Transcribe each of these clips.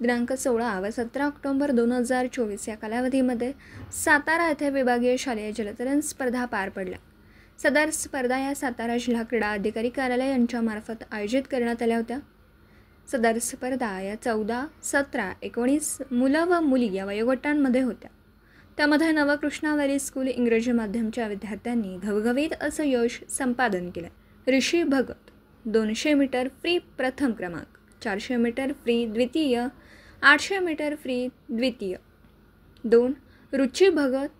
दिनांक सोळा व सतरा ऑक्टोंबर दोन हजार चोवीस या कालावधीमध्ये सातारा येथे विभागीय शालेय जलतरण स्पर्धा पार पडल्या सदर स्पर्धा या सातारा जिल्हा क्रीडा अधिकारी कार्यालय यांच्यामार्फत आयोजित करण्यात आल्या होत्या सदर स्पर्धा या चौदा सतरा एकोणीस मुलं व मुली या वयोगटांमध्ये होत्या त्यामध्ये नवकृष्णावरी स्कूल इंग्रजी माध्यमच्या विद्यार्थ्यांनी घवघवीत असं यश संपादन केलं ऋषी भगत दोनशे मीटर फ्री प्रथम क्रमांक चारशे मीटर फ्री द्वितीय आठशे मीटर फ्री द्वितीय दोन रुची भगत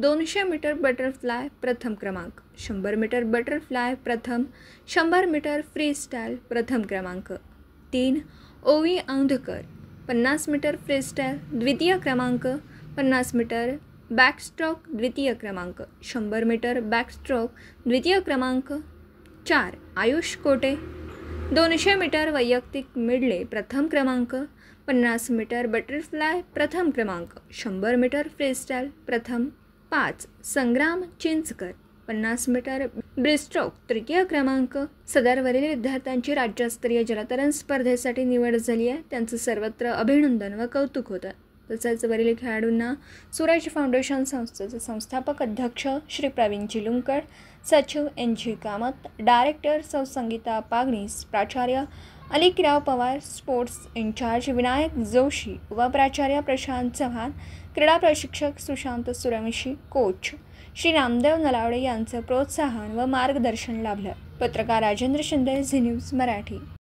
दोनशे मीटर बटरफ्लाय प्रथम क्रमांक शंभर मीटर बटरफ्लाय प्रथम शंभर मीटर फ्री स्टाइल प्रथम क्रमांक तीन ओवी औंधकर पन्नास मीटर फ्री स्टाइल द्वितीय क्रमांक पन्नास मीटर बॅकस्ट्रोक द्वितीय क्रमांक शंभर मीटर बॅकस्ट्रोक द्वितीय क्रमांक चार आयुष कोटे दोनशे मीटर वैयक्तिक मिडले प्रथम क्रमांक पन्नास मीटर बटरफ्लाय प्रथम क्रमांक शंभर मीटर फ्रीस्टाईल प्रथम पाच संग्राम चिंचकर पन्नास मीटर ब्रिस्ट्रोक तृतीय क्रमांक सदरवरील विद्यार्थ्यांची राज्यस्तरीय जलतरण स्पर्धेसाठी निवड झाली आहे त्यांचं सर्वत्र अभिनंदन व कौतुक होतं तसेच वरील खेळाडूंना सूरज फाउंडेशन संस्थेचे संस्थापक अध्यक्ष श्री प्रवीण चिलुंकर सचिव एन जी कामत डायरेक्टर सौ संगीता पागणीस प्राचार्य अलिकराव पवार स्पोर्ट्स इंचार्ज विनायक जोशी व प्राचार्य प्रशांत चव्हाण क्रीडा प्रशिक्षक सुशांत सुरवंशी कोच श्री रामदेव नलावडे यांचं प्रोत्साहन व मार्गदर्शन लाभलं पत्रकार राजेंद्र शिंदे झी न्यूज मराठी